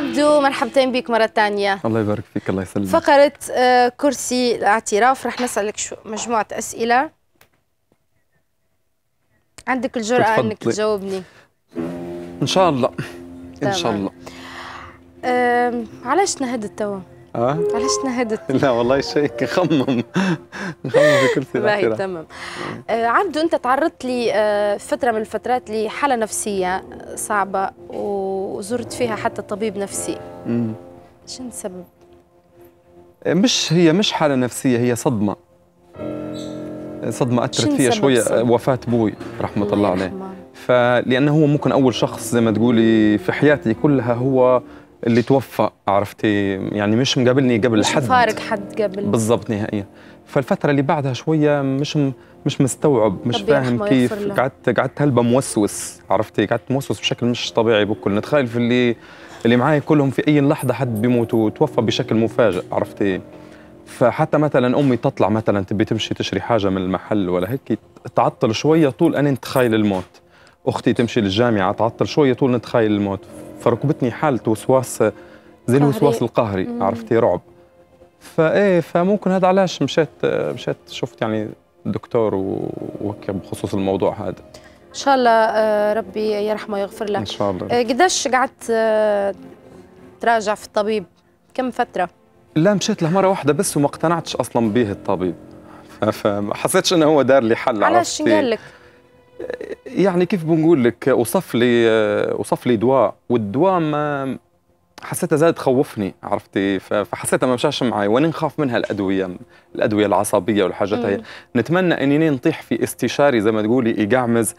عبدو مرحبتين بك مرة ثانية الله يبارك فيك الله يسلمك فقرة آه، كرسي الاعتراف رح نسألك شو مجموعة أسئلة عندك الجرأة أنك تجاوبني إن شاء الله إن شاء الله علاش نهدت توا؟ اه علاش تنهدت لا والله شيء خمم خمم في كل باهي تمام آه عبدو انت تعرضت لي آه فتره من الفترات لحاله نفسيه صعبه وزرت فيها حتى طبيب نفسي امم شنو السبب آه، مش هي مش حاله نفسيه هي صدمه آه، صدمه اثرت فيها شويه آه، صدمة. وفاه بوي رحمه الله عليه فلانه هو ممكن اول شخص زي ما تقولي في حياتي كلها هو اللي توفى عرفتي يعني مش مقابلني قبل مش حد فارق حد قبل بالضبط نهائيا فالفتره اللي بعدها شويه مش م... مش مستوعب مش فاهم كيف قعدت قعدت هلبا موسوس عرفتي قعدت موسوس بشكل مش طبيعي بكل نتخيل في اللي اللي معي كلهم في اي لحظه حد بيموت وتوفى بشكل مفاجئ عرفتي فحتى مثلا امي تطلع مثلا تبي تمشي تشري حاجه من المحل ولا هيك تعطل شويه طول انا نتخيل الموت اختي تمشي للجامعه تعطل شويه طول نتخيل الموت فركبتني حاله وسواس زي الوسواس القهري عرفتي رعب فايه فممكن هذا علاش مشيت مشيت شفت يعني دكتور وهكا بخصوص الموضوع هذا ان شاء الله آه، ربي يرحمه ويغفر له ان شاء الله آه، قداش قعدت آه، تراجع في الطبيب كم فتره لا مشيت له مره واحده بس وما اقتنعتش اصلا به الطبيب فما حسيتش انه هو دار لي حل علاش قال لك يعني كيف بنقول لك وصف لي وصف لي دواء والدواء ما حسيتها زاد تخوفني عرفتي فحسيتها ما مشاش معي وانا نخاف منها الادويه الادويه العصبيه والحاجات هي نتمنى اني نطيح في استشاري زي ما تقولي يقعمز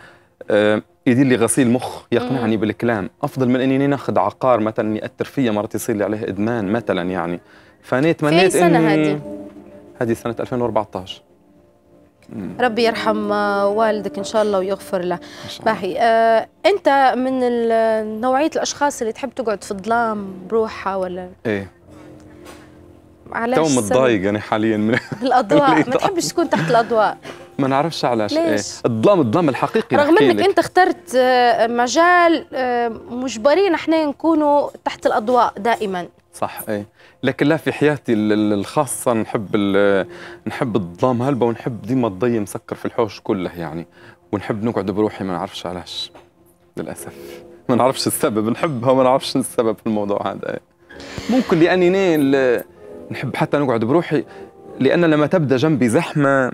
آه، يدير لي غسيل مخ يقنعني مم. بالكلام افضل من اني ناخذ عقار مثلا ياثر فيا مرات يصير لي عليه ادمان مثلا يعني فاني تمنيت اني هذه هذه سنه 2014 ربي يرحم والدك ان شاء الله ويغفر له باهي آه انت من نوعيه الاشخاص اللي تحب تقعد في الظلام بروحها ولا ايه علاش تو متضايق انا يعني حاليا من الاضواء ما تحبش تكون تحت الاضواء ما نعرفش علاش ايه الظلام الظلام الحقيقي رغم انك انت اخترت آه، مجال آه، مجبرين احنا نكونوا تحت الاضواء دائما صح ايه لكن لا في حياتي الخاصة نحب نحب الظلام هلبة ونحب ديما الضي مسكر في الحوش كله يعني ونحب نقعد بروحي ما نعرفش علاش للأسف ما نعرفش السبب نحبها وما نعرفش السبب في الموضوع هذا ممكن لأني نحب حتى نقعد بروحي لأن لما تبدأ جنبي زحمة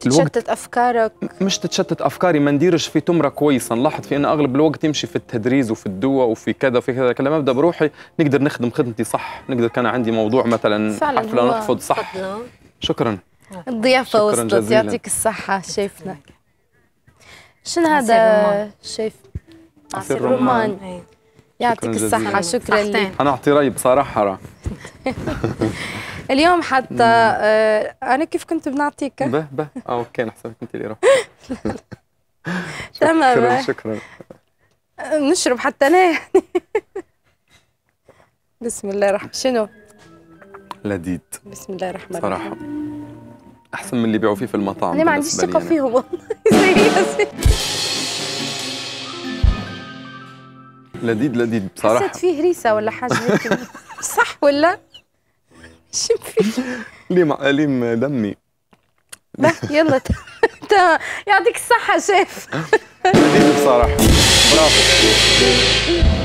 تتشتت افكارك مش تتشتت افكاري ما نديرش في تمره كويسه نلاحظ في ان اغلب الوقت يمشي في التدريس وفي الدواء وفي كذا وفي كذا لما ابدا بروحي نقدر نخدم خدمتي صح نقدر كان عندي موضوع مثلا حفله نرفض صح فضلنا. آه. شكرا الضيافه وصلت يعطيك الصحه شايفنا شنو هذا شايف عصير رمان, يعطيك الصحة شكرا لك أنا أعطي رأيي بصراحة اليوم حتى آه، أنا كيف كنت بنعطيك به به أه أوكي نحسبك أنت اللي تمام شكرا نشرب حتى أنا يعني بسم الله الرحمن شنو؟ لذيذ بسم الله الرحمن الرحيم صراحة أحسن من اللي بيعوا فيه في المطاعم أنا ما عنديش ثقة فيهم والله لذيذ لذيذ بصراحه حسيت فيه هريسه ولا حاجه صح ولا شو فيه ليم ليم دمي لا يلا انت يعطيك الصحة شيف بصراحة برافو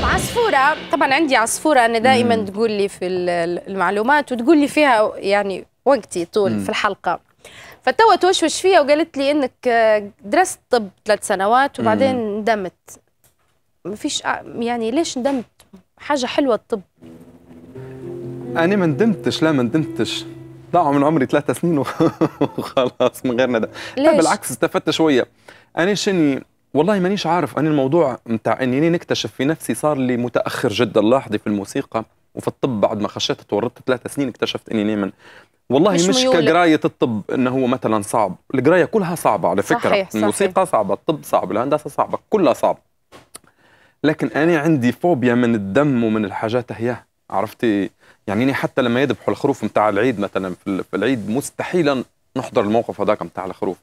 عصفورة طبعا عندي عصفورة أنا دائما تقول لي في المعلومات وتقول لي فيها يعني وقتي طول في الحلقة فتوا توشوش فيها وقالت لي انك آه، درست طب ثلاث سنوات وبعدين ندمت ما فيش يعني ليش ندمت حاجه حلوه الطب انا ما ندمتش لا ما ندمتش ضاعوا من عمري ثلاثة سنين وخلاص من غير ندم لا بالعكس استفدت شويه انا شني والله مانيش عارف انا الموضوع نتاع اني نكتشف في نفسي صار لي متاخر جدا لاحظي في الموسيقى وفي الطب بعد ما خشيت تورطت ثلاثة سنين اكتشفت اني نيمن والله مش, مش كقرايه الطب انه هو مثلا صعب القرايه كلها صعبه على فكره صحيح صحيح. الموسيقى صعبه الطب صعب الهندسه صعبه كلها صعبه لكن انا عندي فوبيا من الدم ومن الحاجات هي عرفتي يعني حتى لما يذبحوا الخروف نتاع العيد مثلا في العيد مستحيلا نحضر الموقف هذاك نتاع الخروف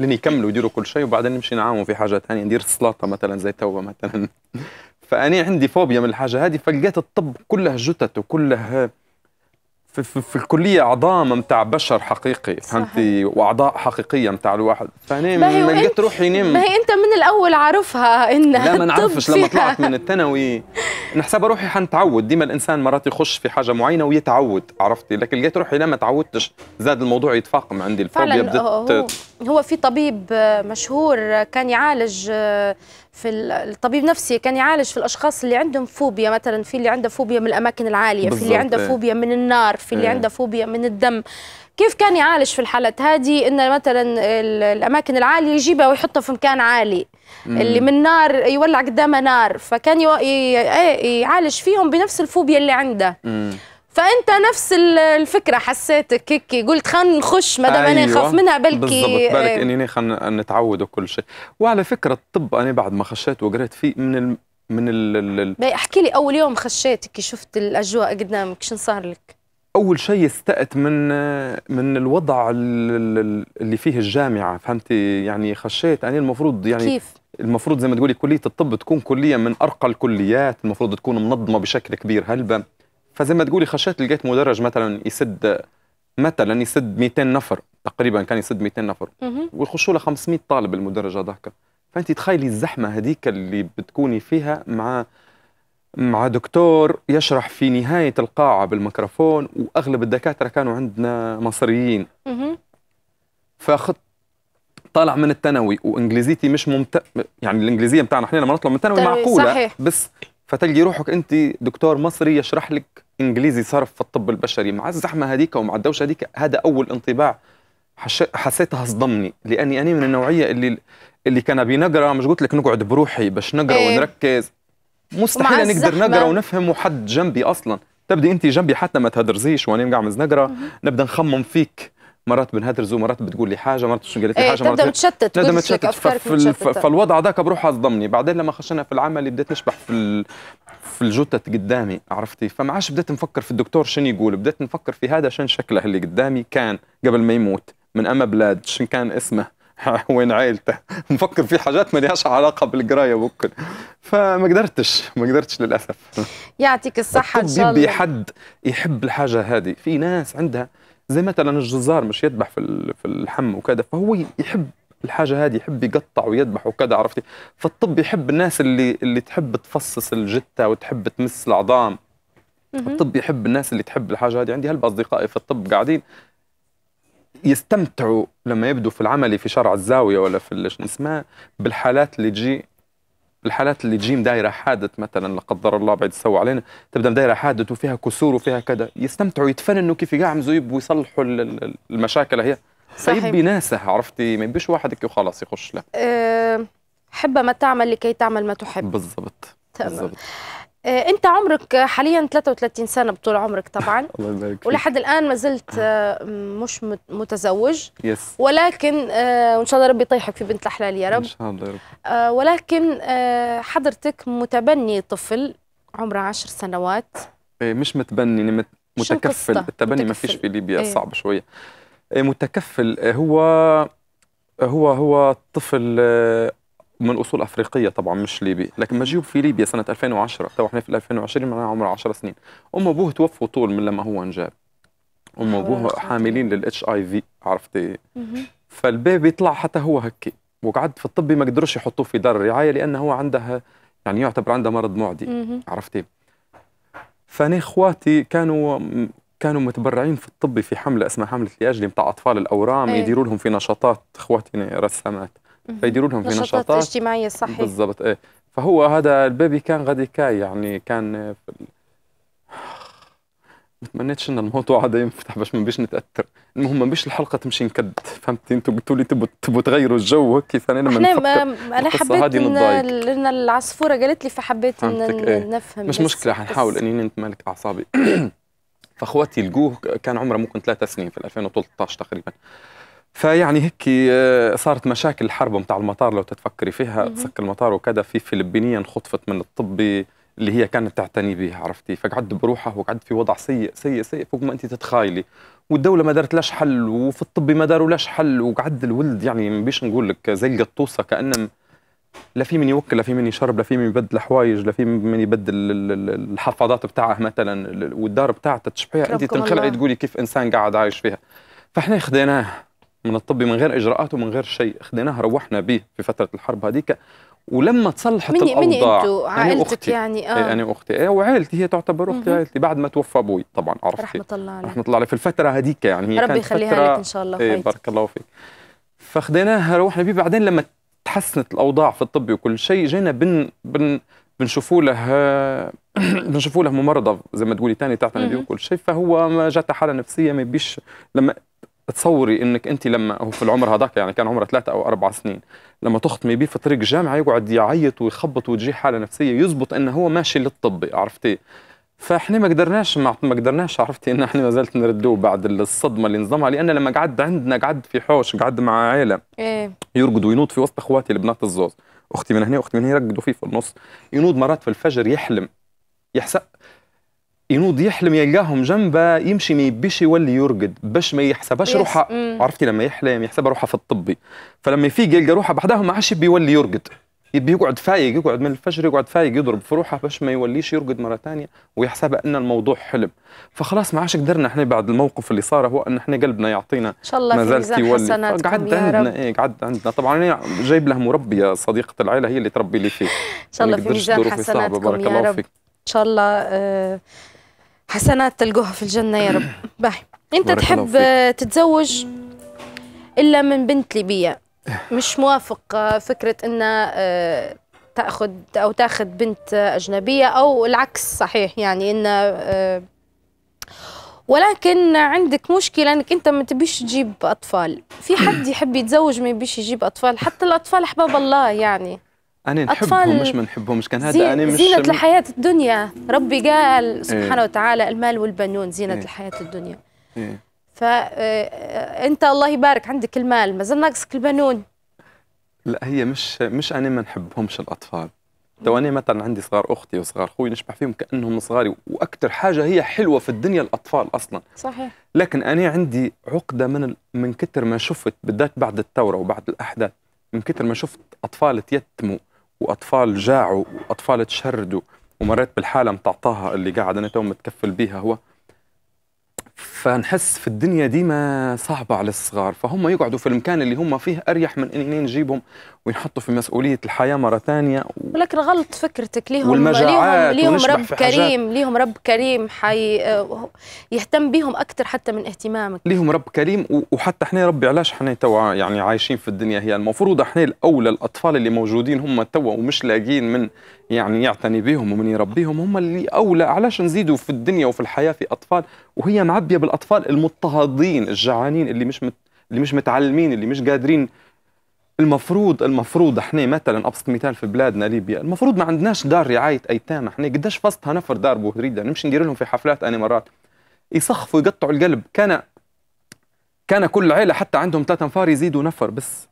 لين يكملوا يديروا كل شيء وبعدين نمشي نعاونوا في حاجه ثانيه ندير السلاطه مثلا زي توبه مثلا فاني عندي فوبيا من الحاجه هذه فلقيت الطب كله جتت وكله في, في, في الكليه عظام متاع بشر حقيقي فهمتي واعضاء حقيقيه متاع الواحد فهني ما لقيت روحي نم ما هي انت من الاول عارفها ان لا ما نعرفش لما طلعت من الثانوي نحسب روحي حنتعود ديما الانسان مرات يخش في حاجه معينه ويتعود عرفتي لكن لقيت روحي لما تعودتش زاد الموضوع يتفاقم عندي الفوبيا بدت هو في طبيب مشهور كان يعالج في الطبيب نفسي كان يعالج في الاشخاص اللي عندهم فوبيا مثلا في اللي عنده فوبيا من الاماكن العاليه في اللي عنده إيه. فوبيا من النار في اللي إيه. عنده فوبيا من الدم كيف كان يعالج في الحالات هذه ان مثلا الاماكن العاليه يجيبها ويحطها في مكان عالي اللي من نار يولع قدامه نار فكان إيه، يعالج فيهم بنفس الفوبيا اللي عنده فانت نفس الفكره حسيتك هيك قلت خلينا نخش ما دام أيوة انا خاف منها بلكي بالضبط بالك آه، اني خلينا نتعود وكل شيء وعلى فكره الطب انا بعد ما خشيت وقريت فيه من ال من ال ال احكي لي اول يوم خشيتك شفت الاجواء قدامك شو صار لك اول شيء استأت من من الوضع اللي فيه الجامعه فهمتي يعني خشيت انا يعني المفروض يعني كيف المفروض زي ما تقولي كليه الطب تكون كليه من ارقى الكليات المفروض تكون منظمه بشكل كبير هلبه فزي ما تقولي خشيت لقيت مدرج مثلا يسد مثلا يسد 200 نفر تقريبا كان يسد 200 نفر ويخشوا له 500 طالب المدرج هذاك فانت تخيلي الزحمه هذيك اللي بتكوني فيها مع مع دكتور يشرح في نهايه القاعه بالميكروفون واغلب الدكاتره كانوا عندنا مصريين فاخذ طالع من الثانوي وانجليزيتي مش ممت يعني الانجليزيه بتاعنا احنا لما نطلع من الثانوي طيب، معقوله صحيح. بس فتلقي روحك انت دكتور مصري يشرح لك انجليزي صرف في الطب البشري مع الزحمه هذيك ومع الدوشه هذيك هذا اول انطباع حسيتها صدمني لاني انا من النوعيه اللي اللي كان بنقرا مش قلت لك نقعد بروحي باش نقرا ايه. ونركز مستحيل نقدر نقرا ونفهم وحد جنبي اصلا تبدي انت جنبي حتى ما تهدرزيش وانا قاعد نقرا نبدا نخمم فيك مرات بنهدرز ومرات بتقول لي حاجه مرات شو قالت لي إيه، حاجه مرات تبدا متشتت تبدا متشتت فالوضع هذاك بروحه صدمني بعدين لما خشينا في العمل بديت نشبح في ال... في الجثث قدامي عرفتي فما عادش بديت نفكر في الدكتور شنو يقول بديت نفكر في هذا شن شكله اللي قدامي كان قبل ما يموت من اما بلاد شن كان اسمه وين عائلته نفكر في حاجات ما لهاش علاقه بالقرايه ممكن فما قدرتش ما قدرتش للاسف يعطيك الصحه ان شاء الله يحب الحاجه هذه في ناس عندها زي مثلا الجزار مش يذبح في في الحم وكذا فهو يحب الحاجه هذه يحب يقطع ويذبح وكذا عرفتي فالطب يحب الناس اللي اللي تحب تفصص الجثه وتحب تمس العظام الطب يحب الناس اللي تحب الحاجه هذه عندي هلب اصدقائي في الطب قاعدين يستمتعوا لما يبدوا في العمل في شرع الزاويه ولا في شو اسمها بالحالات اللي تجي الحالات اللي تجيم دايره حادث مثلا لا قدر الله بعد سوى علينا تبدا دايره حادث وفيها كسور وفيها كذا يستمتعوا يتفننوا كيف يقعمزوا يبوا ويصلحوا المشاكل هي فيبي ناسها عرفتي ما يبيش واحد وخلاص يخش لا أه حب ما تعمل لكي تعمل ما تحب بالضبط تمام آه، انت عمرك حاليا 33 سنه بطول عمرك طبعا الله يبارك فيك ولحد الان ما زلت آه، مش متزوج يس ولكن آه، وان شاء الله ربي يطيحك في بنت الحلال يا رب ان شاء الله يا رب ولكن حضرتك متبني طفل عمره 10 سنوات إيه، مش متبني يعني متكفل التبني ما فيش في ليبيا إيه. صعب شويه إيه، متكفل هو هو هو طفل من اصول افريقيه طبعا مش ليبي لكن مجيوب في ليبيا سنه 2010 تو احنا في 2020 معناها عمره 10 سنين امه وابوه توفوا طول من لما هو انجاب امه آه، وابوه حاملين للاتش اي في عرفتي فالبيبي طلع حتى هو هكي وقعد في الطبي ما قدروش يحطوه في دار الرعايه لانه هو عندها يعني يعتبر عنده مرض معدي عرفتي فانا اخواتي كانوا كانوا متبرعين في الطبي في حمله اسمها حمله لاجلي بتاع اطفال الاورام إيه. يديروا لهم في نشاطات اخواتي يعني رسامات فيديروا لهم في نشاطات اجتماعيه صحيح بالضبط ايه فهو هذا البيبي كان غادي كاي يعني كان آه، ما تمنيتش ان الموضوع هذا ينفتح باش ما بيش نتاثر المهم ما بيش الحلقه تمشي نكد فهمتي انتوا قلتوا لي تبوا تبوا تغيروا الجو هكي ثاني لما احنا انا حبيت ان, لان العصفوره قالت لي فحبيت ان إيه. نفهم مش مشكله حنحاول اني نتمالك اعصابي فاخواتي لقوه كان عمره ممكن ثلاثة سنين في 2013 تقريبا فيعني هيك آه، صارت مشاكل الحرب متاع المطار لو تتفكري فيها تسكر المطار وكذا في فلبينيا انخطفت من الطبي اللي هي كانت تعتني به عرفتي فقعد بروحه وقعد في وضع سيء سيء سيء فوق ما انت تتخايلي والدوله ما دارت لاش حل وفي الطب ما داروا لاش حل وقعد الولد يعني ما بيش نقول لك زي القطوسه كانه لا في من يوكل لا في من يشرب لا في من يبدل حوايج لا في من يبدل الحفاضات بتاعه مثلا والدار بتاعته تشبحيها انت تنخلعي تقولي كيف انسان قاعد عايش فيها فاحنا خذيناه من الطبي من غير اجراءات ومن غير شيء اخذناها روحنا به في فتره الحرب هذيك ولما تصلحت مني الاوضاع مني انتو يعني عائلتك يعني إيه، اه انا اختي ايه وعائلتي هي تعتبر اختي عائلتي بعد ما توفى ابوي طبعا عرفتي رحمه الله عليه رحمه الله عليه في الفتره هذيك يعني هي ربي يخليها لك ان شاء الله ايه بارك الله فيك فاخذناها روحنا به بعدين لما تحسنت الاوضاع في الطبي وكل شيء جينا بن بن بنشوفوا له بنشوفوا له ممرضه زي ما تقولي ثاني به وكل شيء فهو ما جات حاله نفسيه ما يبيش لما تصوري انك انت لما هو في العمر هذاك يعني كان عمره ثلاثة او اربع سنين لما تختمي بيه في طريق الجامعه يقعد يعيط ويخبط وتجي حاله نفسيه يزبط انه هو ماشي للطبي عرفتي فاحنا ما قدرناش ما قدرناش عرفتي ان احنا ما زلت نردوه بعد الصدمه اللي نظمها لان لما قعد عندنا قعد في حوش قعد مع عائله إيه؟ يرقد وينوض في وسط اخواتي البنات الزوز اختي من هنا واختي من هنا يرقدوا فيه في النص ينوض مرات في الفجر يحلم يحس ينوض يحلم يلقاهم جنبه يمشي ما يبيش يولي يرقد باش ما يحسبش روحه عرفتي لما يحلم يحسب روحه في الطبي فلما يفيق يلقى روحه بحداهم ما عادش يبي يولي يرقد يبي يقعد فايق يقعد من الفجر يقعد فايق يضرب في روحه باش ما يوليش يرقد مره ثانيه ويحسب ان الموضوع حلم فخلاص ما عادش قدرنا احنا بعد الموقف اللي صار هو ان احنا قلبنا يعطينا ان شاء الله ما زالت يولي قعد عندنا ايه قعد عندنا طبعا انا جايب له مربيه صديقه العائله هي اللي تربي لي فيه ان شاء الله في ميزان حسناتكم يا رب ان شاء الله آه، حسنات تلقوها في الجنة يا رب باهي أنت تحب تتزوج إلا من بنت ليبية مش موافق فكرة أن آه، تأخذ أو تأخذ بنت أجنبية أو العكس صحيح يعني أن آه، ولكن عندك مشكله انك انت ما تبيش تجيب اطفال في حد يحب يتزوج ما يبيش يجيب اطفال حتى الاطفال احباب الله يعني انا نحبهم مش ما نحبهمش كان هذا انا مش زينة الحياة الدنيا ربي قال سبحانه إيه؟ وتعالى المال والبنون زينة إيه؟ الحياة الدنيا إيه؟ فانت آه، آه، الله يبارك عندك المال مازال ناقصك البنون لا هي مش مش انا ما نحبهمش الاطفال تو انا مثلا عندي صغار اختي وصغار خوي نشبح فيهم كانهم صغاري واكثر حاجه هي حلوه في الدنيا الاطفال اصلا صحيح لكن انا عندي عقده من من كثر ما شفت بالذات بعد الثوره وبعد الاحداث من كثر ما شفت اطفال تيتموا واطفال جاعوا واطفال تشردوا ومريت بالحاله متعطاها اللي قاعد انا تو متكفل بيها هو فنحس في الدنيا ديما صعبة على الصغار فهم يقعدوا في المكان اللي هم فيه أريح من أني نجيبهم وينحطوا في مسؤوليه الحياه مره ثانيه و... ولكن غلط فكرتك ليهم والمجاعات ليهم, ليهم رب كريم ليهم رب كريم حي يهتم بهم اكثر حتى من اهتمامك ليهم رب كريم وحتى احنا ربي علاش احنا توا يعني عايشين في الدنيا هي المفروض احنا الاولى الاطفال اللي موجودين هم توا ومش لاقيين من يعني يعتني بهم ومن يربيهم هم اللي اولى علاش نزيدوا في الدنيا وفي الحياه في اطفال وهي معبيه بالاطفال المضطهدين الجعانين اللي مش مت... اللي مش متعلمين اللي مش قادرين المفروض المفروض احنا مثلا ابسط مثال في بلادنا ليبيا المفروض ما عندناش دار رعايه ايتام احنا قداش فصلها نفر دار بوهريده نمشي ندير لهم في حفلات انا مرات يصخفوا يقطعوا القلب كان كان كل عيله حتى عندهم ثلاثه انفار يزيدوا نفر بس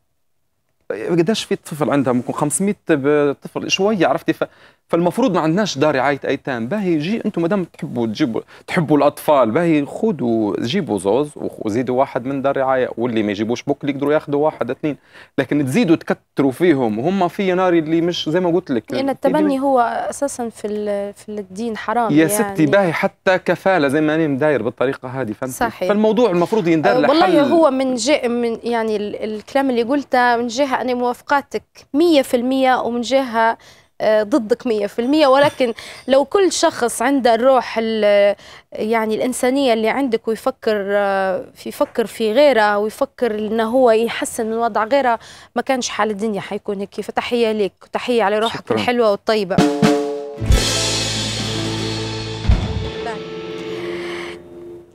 قداش في طفل عندها ممكن 500 طفل شويه عرفتي فالمفروض ما عندناش دار رعايه ايتام باهي جي انتم مادام تحبوا تجيبوا تحبوا الاطفال باهي خذوا جيبوا زوز وزيدوا واحد من دار رعايه واللي ما يجيبوش بوك يقدروا ياخذوا واحد اثنين لكن تزيدوا تكتروا فيهم وهم في ناري اللي مش زي ما قلت لك يعني التبني هو اساسا في في الدين حرام يا يعني. ستي باهي حتى كفاله زي ما انا مداير بالطريقه هذه فهمت صحيح. فالموضوع المفروض يندار أه والله هو من جهه من يعني الكلام اللي قلته من جهه أنا موافقاتك مية في المية ومن جهة آه، ضدك مية في المية ولكن لو كل شخص عنده الروح يعني الإنسانية اللي عندك ويفكر في آه، يفكر في غيره ويفكر إنه هو يحسن من وضع غيره ما كانش حال الدنيا حيكون هيك فتحية لك وتحية على روحك شكرا. الحلوة والطيبة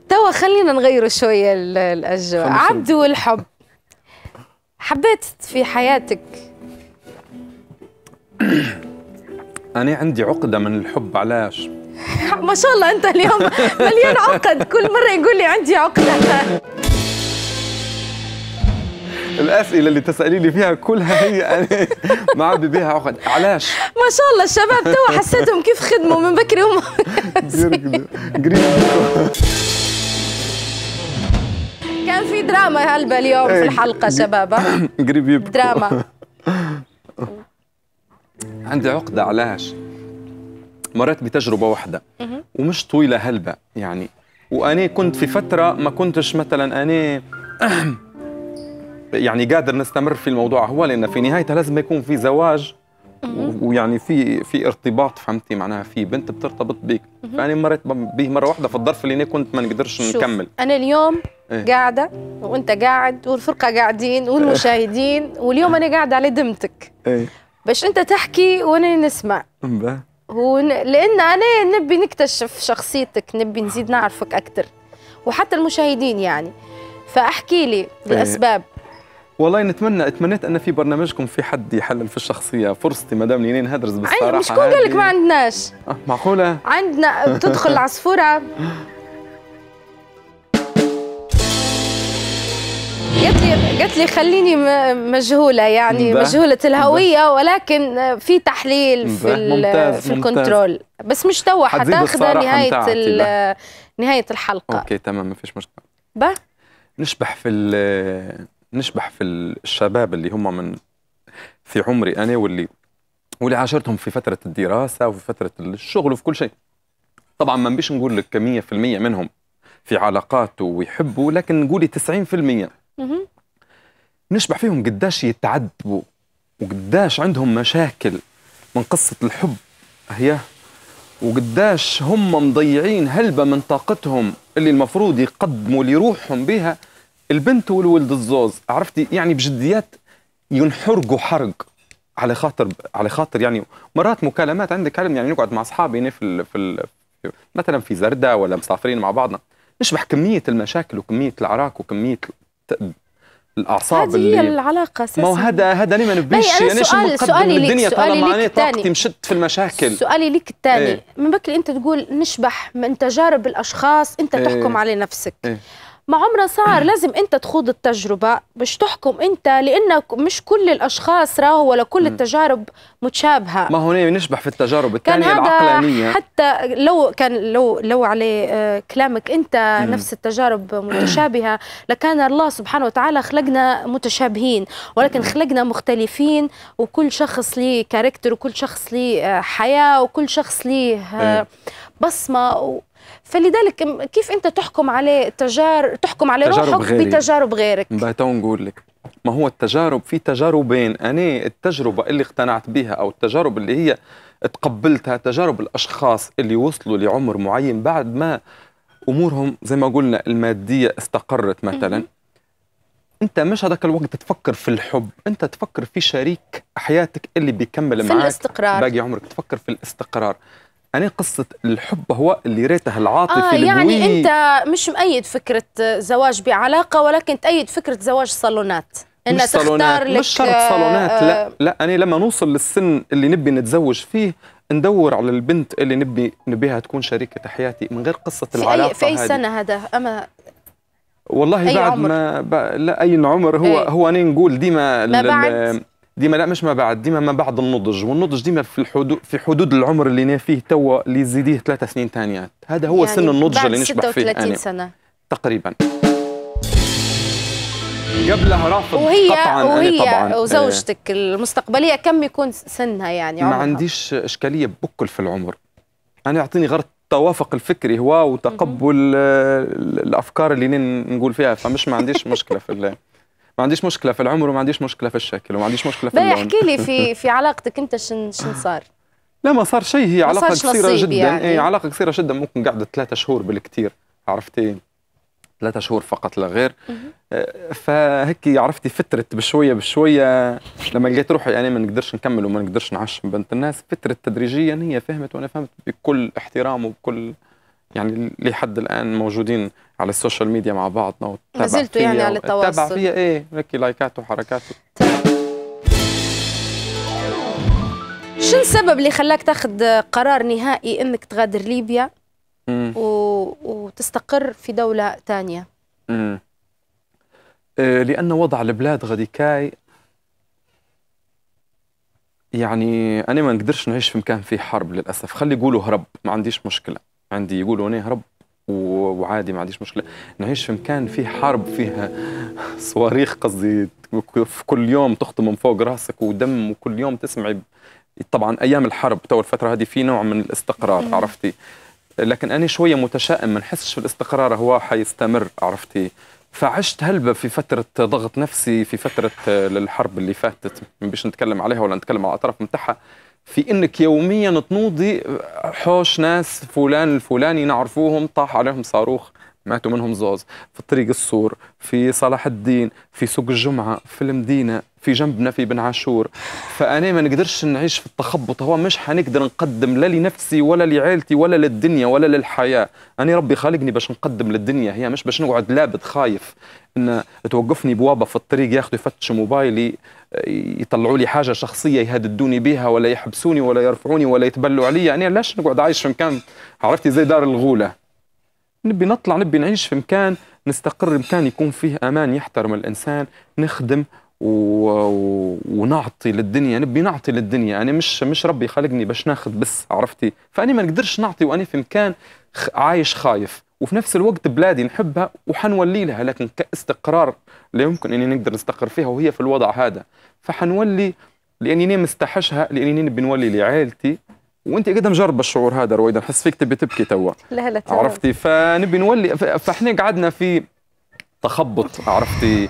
توا خلينا نغير شوية الأجواء عبد والحب حبيت في حياتك أنا عندي عقدة من الحب علاش؟ ما شاء الله أنت اليوم مليان عقد كل مرة يقول لي عندي عقدة الأسئلة اللي تسألي لي فيها كلها هي أنا ما عاد بها عقد علاش؟ ما شاء الله الشباب توا حسيتهم كيف خدموا من بكري هم كان في دراما هلبا اليوم في إيه، الحلقة شباب قريب يبكوا دراما عندي عقدة علاش مرات بتجربة واحدة ومش طويلة هلبا يعني وأنا كنت في فترة ما كنتش مثلا أنا يعني قادر نستمر في الموضوع هو لأن في نهايتها لازم يكون في زواج ويعني في في ارتباط فهمتي معناها في بنت بترتبط بيك فانا مريت به مره واحده في الظرف اللي انا كنت ما نقدرش نكمل انا اليوم إيه؟ قاعده وانت قاعد والفرقه قاعدين والمشاهدين واليوم انا قاعده على دمتك إيه؟ باش انت تحكي وانا نسمع ون... لان انا نبي نكتشف شخصيتك نبي نزيد نعرفك اكثر وحتى المشاهدين يعني فاحكي لي إيه. الاسباب والله نتمنى تمنيت ان في برنامجكم في حد يحلل في الشخصيه فرصتي ما دام لينين هدرز بالصراحه مش شكون قال لك ما عندناش آه، معقوله عندنا بتدخل العصفوره قالت لي قالت لي خليني مجهوله يعني مجهوله الهويه ولكن في تحليل في ممتاز في الكنترول بس مش توا حتاخذها نهايه نهايه الحلقه اوكي تمام ما فيش مشكله باه نشبح في نشبح في الشباب اللي هم من في عمري انا واللي واللي عاشرتهم في فتره الدراسه وفي فتره الشغل وفي كل شيء طبعا ما نبيش نقول لك 100% منهم في علاقات ويحبوا لكن نقولي 90% نشبح فيهم قداش يتعذبوا وقداش عندهم مشاكل من قصه الحب هي وقداش هم مضيعين هلبة من طاقتهم اللي المفروض يقدموا لروحهم بها البنت والولد الزوز عرفتي يعني بجديات ينحرقوا حرق على خاطر على خاطر يعني مرات مكالمات عندك علم يعني نقعد مع اصحابي هنا يعني في في مثلا في زردة ولا مسافرين مع بعضنا نشبح كمية المشاكل وكمية العراك وكمية الاعصاب هذه اللي هي العلاقه اساسا ما هو هذا هذا اللي ما نبيش انا يعني شو الدنيا سؤالي طالما معناها طاقتي مشت في المشاكل سؤالي ليك الثاني ايه؟ من بكري انت تقول نشبح من تجارب الاشخاص انت ايه؟ تحكم على نفسك ايه؟ ما عمره صار لازم انت تخوض التجربه مش تحكم انت لانك مش كل الاشخاص راهو ولا كل التجارب متشابهه ما هنا نشبح في التجارب الثانيه العقلانيه حتى لو كان لو لو على آه، كلامك انت نفس التجارب متشابهه لكان الله سبحانه وتعالى خلقنا متشابهين ولكن خلقنا مختلفين وكل شخص ليه كاركتر وكل شخص ليه آه، حياه وكل شخص ليه آه، إيه. بصمه فلذلك كيف انت تحكم عليه تجار تحكم عليه تجارب روحك غيري. بتجارب غيرك بتون نقول لك ما هو التجارب في تجاربين انا التجربه اللي اقتنعت بها او التجارب اللي هي تقبلتها تجارب الاشخاص اللي وصلوا لعمر معين بعد ما امورهم زي ما قلنا الماديه استقرت مثلا انت مش هذاك الوقت تفكر في الحب انت تفكر في شريك حياتك اللي بيكمل معك باقي عمرك تفكر في الاستقرار أنا قصة الحب هو اللي ريته العاطفي آه يعني البوي. أنت مش مؤيد فكرة زواج بعلاقة ولكن تأيد فكرة زواج صالونات إن مش صالونات مش شرط صالونات آه لا لا أنا لما نوصل للسن اللي نبي نتزوج فيه ندور على البنت اللي نبي نبيها تكون شريكة حياتي من غير قصة في العلاقة أي في أي سنة هذا أما والله أي بعد عمر؟ ما ب... لا أي عمر هو أي. هو أنا نقول ديما ما بعد ديما لا مش ما بعد ديما ما بعد النضج والنضج ديما في الحدود في حدود العمر اللي انا فيه توا اللي يزيديه ثلاثة سنين ثانيات هذا هو يعني سن النضج اللي نشبع فيه 36 سنة تقريبا قبلها رافض وهي طبعا يعني وهي طبعا إيه. وزوجتك آه المستقبليه كم يكون سنها يعني عمرها؟ ما عنديش اشكاليه بكل في العمر انا يعطيني غير التوافق الفكري هو وتقبل آه، الافكار اللي نقول فيها فمش ما عنديش مشكله في ما عنديش مشكله في العمر وما عنديش مشكله في الشكل وما عنديش مشكله في اللون احكي لي في في علاقتك انت شن شن صار لا ما صار شيء هي علاقه قصيره جدا يعني. إيه علاقه قصيره جدا ممكن قعدت ثلاثة شهور بالكثير عرفتي ثلاثة شهور فقط لا غير آه، فهيك عرفتي فترت بشويه بشويه لما لقيت روحي يعني ما نقدرش نكمل وما نقدرش نعش بنت الناس فترت تدريجيا هي فهمت وانا فهمت بكل احترام وبكل يعني لحد الان موجودين على السوشيال ميديا مع بعضنا وتابع نزلتوا يعني على التواصل تابع فيها ايه هيك لايكات وحركات طيب. شو السبب اللي خلاك تاخذ قرار نهائي انك تغادر ليبيا و... وتستقر في دوله ثانيه؟ امم آه، لأن وضع البلاد غادي كاي يعني أنا ما نقدرش نعيش في مكان فيه حرب للأسف خلي يقولوا هرب ما عنديش مشكلة عندي يقولوا أنا هرب وعادي ما عنديش مشكله نعيش في مكان فيه حرب فيها صواريخ قصدي كل يوم تخطم من فوق راسك ودم وكل يوم تسمعي طبعا ايام الحرب تو الفتره هذه في نوع من الاستقرار عرفتي لكن انا شويه متشائم ما نحسش بالاستقرار هو حيستمر عرفتي فعشت هلبة في فترة ضغط نفسي في فترة الحرب اللي فاتت مش نتكلم عليها ولا نتكلم على الأطراف متاعها في انك يوميا تنوضي حوش ناس فلان الفلاني نعرفوهم طاح عليهم صاروخ ماتوا منهم زوز في طريق السور في صلاح الدين في سوق الجمعة في المدينة في جنبنا في بن عاشور فأنا ما نقدرش نعيش في التخبط هو مش حنقدر نقدم لا لنفسي ولا لعائلتي ولا للدنيا ولا للحياة أنا ربي خالقني باش نقدم للدنيا هي مش باش نقعد لابد خايف ان توقفني بوابه في الطريق ياخذوا يفتشوا موبايلي يطلعوا لي حاجه شخصيه يهددوني بها ولا يحبسوني ولا يرفعوني ولا يتبلوا علي انا لاش ليش نقعد عايش في مكان عرفتي زي دار الغوله نبي نطلع نبي نعيش في مكان نستقر مكان يكون فيه امان يحترم الانسان نخدم و... و... ونعطي للدنيا نبي نعطي للدنيا انا مش مش ربي خلقني باش ناخذ بس عرفتي فاني ما نقدرش نعطي وانا في مكان عايش خايف وفي نفس الوقت بلادي نحبها وحنولي لها لكن كاستقرار لا يمكن اني نقدر نستقر فيها وهي في الوضع هذا فحنولي لاني مستحشها لاني نبي نولي لعائلتي وانت قد مجربه الشعور هذا رويدا نحس فيك تبي تبكي توا لا لا عرفتي فنبي نولي فاحنا قعدنا في تخبط عرفتي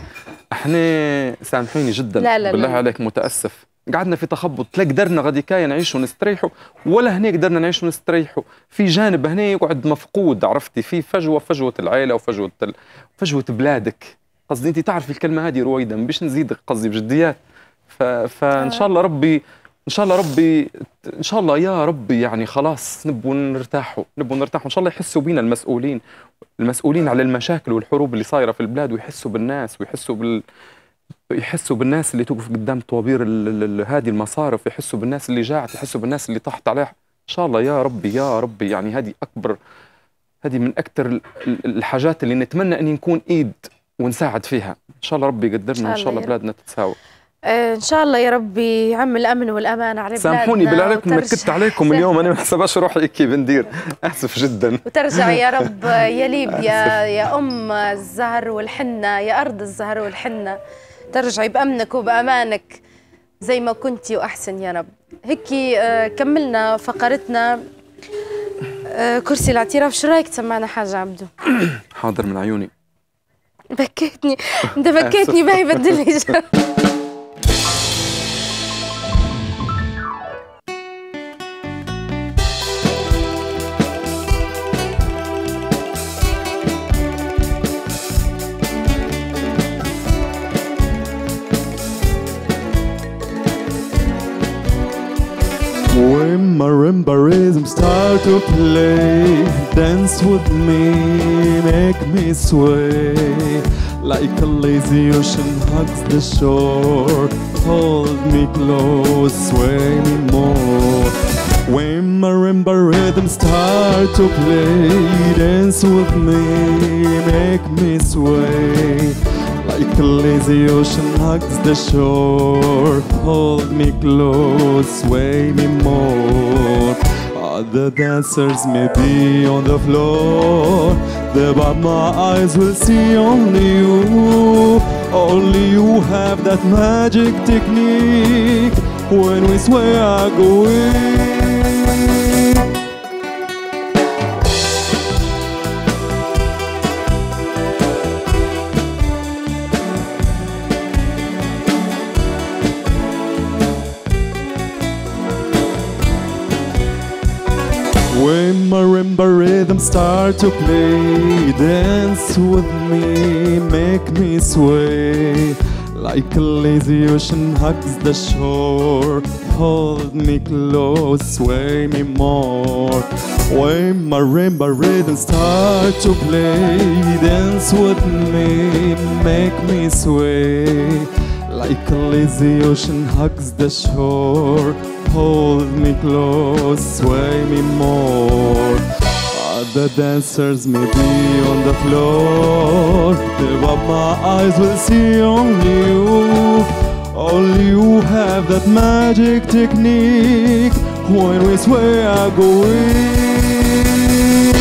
احنا سامحيني جدا لا لا بالله لا. عليك متاسف قعدنا في تخبط لا قدرنا غادي كاي نعيشوا ونستريحوا ولا هنا قدرنا نعيشوا ونستريحوا في جانب هنا يقعد مفقود عرفتي في فجوه فجوه العائله وفجوه فجوه بلادك قصدي انت تعرفي الكلمه هذه رويدا باش نزيدك قصدي بجديات ف... فان آه. شاء الله ربي ان شاء الله ربي ان شاء الله يا ربي يعني خلاص نبوا نرتاحوا نبوا نرتاحوا ان شاء الله يحسوا بينا المسؤولين المسؤولين على المشاكل والحروب اللي صايره في البلاد ويحسوا بالناس ويحسوا بال يحسوا بالناس اللي توقف قدام طوابير هذه المصارف يحسوا بالناس اللي جاعت يحسوا بالناس اللي طاحت عليها ان شاء الله يا ربي يا ربي يعني هذه اكبر هذه من اكثر الحاجات اللي نتمنى اني نكون ايد ونساعد فيها ان شاء الله ربي يقدرنا وان شاء الله بلادنا تتساوى ان شاء الله يا ربي عم الامن والامان على بلادنا سامحوني بالله نكدت عليكم اليوم انا ما حسبش روحي هيك بندير اسف جدا وترجع يا رب يا ليبيا يا ام الزهر والحنه يا ارض الزهر والحنه ترجعي بامنك وبامانك زي ما كنتي واحسن يا رب هيك آه، كملنا فقرتنا آه، كرسي الاعتراف شو رايك تسمعنا حاجه عبدو حاضر من عيوني بكيتني انت بكيتني باهي بدلني my marimba rhythm start to play Dance with me, make me sway Like a lazy ocean hugs the shore Hold me close, sway me more When marimba rhythm start to play Dance with me, make me sway like a lazy ocean hugs the shore Hold me close, sway me more Other dancers may be on the floor but my eyes will see only you Only you have that magic technique When we sway I go in start to play. Dance with me, make me sway. Like a lazy ocean hugs the shore. Hold me close, sway me more. When my rainbow rhythm start to play, dance with me, make me sway. Like a lazy ocean hugs the shore. Hold me close, sway me more. The dancers may be on the floor, but my eyes will see only you. Only you have that magic technique. When we sway, I go weak.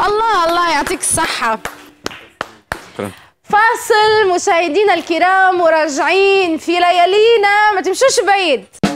الله الله يعطيك الصحة. فاصل مشاهدينا الكرام وراجعين في ليالينا ما تمشوش بعيد.